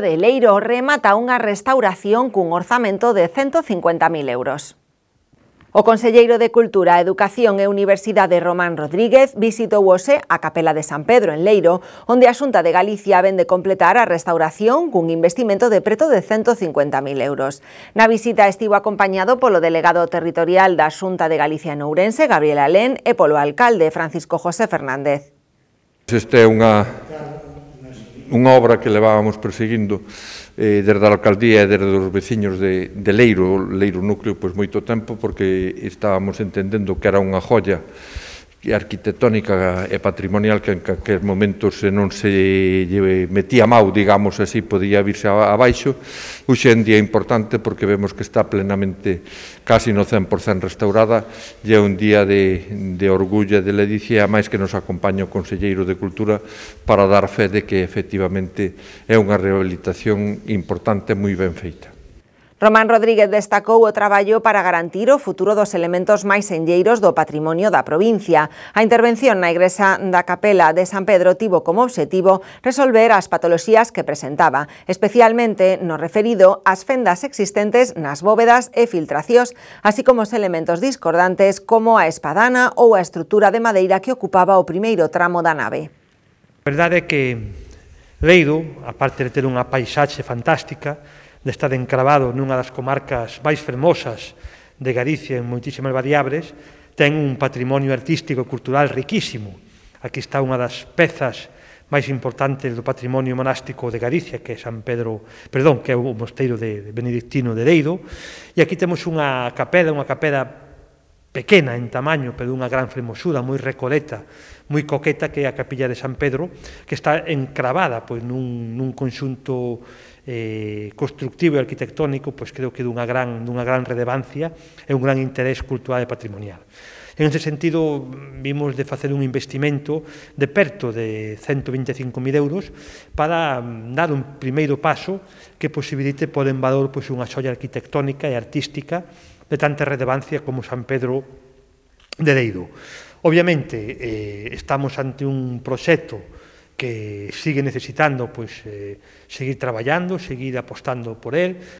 de Leiro remata unha restauración cun orzamento de 150.000 euros. O Conselleiro de Cultura, Educación e Universidade Román Rodríguez visitou hoxe a Capela de San Pedro en Leiro, onde a Xunta de Galicia ven de completar a restauración cun investimento de preto de 150.000 euros. Na visita estivo acompañado polo delegado territorial da Xunta de Galicia en Ourense, Gabriel Alén, e polo alcalde, Francisco José Fernández. Este é unha unha obra que levábamos perseguindo eh, desde a alcaldía e desde os veciños de, de Leiro, Leiro Núcleo, pois moito tempo, porque estábamos entendendo que era unha joya arquitectónica e patrimonial que en aquel momento se non se lle metía mau, digamos así, podía virse abaixo. Hoxe en día é importante porque vemos que está plenamente casi no 100% restaurada e é un día de, de orgullo e de ledicia, a máis que nos acompaña o Conselleiro de Cultura para dar fe de que efectivamente é unha rehabilitación importante moi ben feita. Román Rodríguez destacou o traballo para garantir o futuro dos elementos máis senlleiros do patrimonio da provincia. A intervención na igresa da Capela de San Pedro tivo como obxectivo resolver as patoloxías que presentaba, especialmente no referido ás fendas existentes nas bóvedas e filtracións, así como os elementos discordantes como a espadana ou a estrutura de madeira que ocupaba o primeiro tramo da nave. A verdade é que Leido, aparte de ter unha paisaxe fantástica, de estar encravado nunha das comarcas máis fermosas de Galicia en moitísimas variables, ten un patrimonio artístico e cultural riquísimo. Aquí está unha das pezas máis importantes do patrimonio monástico de Galicia, que é San Pedro, perdón, que é o mosteiro de Benedictino de Deido, e aquí temos unha capela, unha capela pequena en tamaño, pero unha gran fermosura, moi recoleta, moi coqueta, que é a capilla de San Pedro, que está encravada pois, nun, nun conxunto eh, constructivo e arquitectónico, pois creo que dunha gran, dunha gran relevancia e un gran interés cultural e patrimonial. En ese sentido, vimos de facer un investimento de perto de 125.000 euros para mm, dar un primeiro paso que posibilite pôr en valor pois, unha xoia arquitectónica e artística de tanta relevancia como San Pedro de Deido. Obviamente eh, estamos ante un proxecto que sigue necesitando pois, eh, seguir traballando, seguir apostando por él.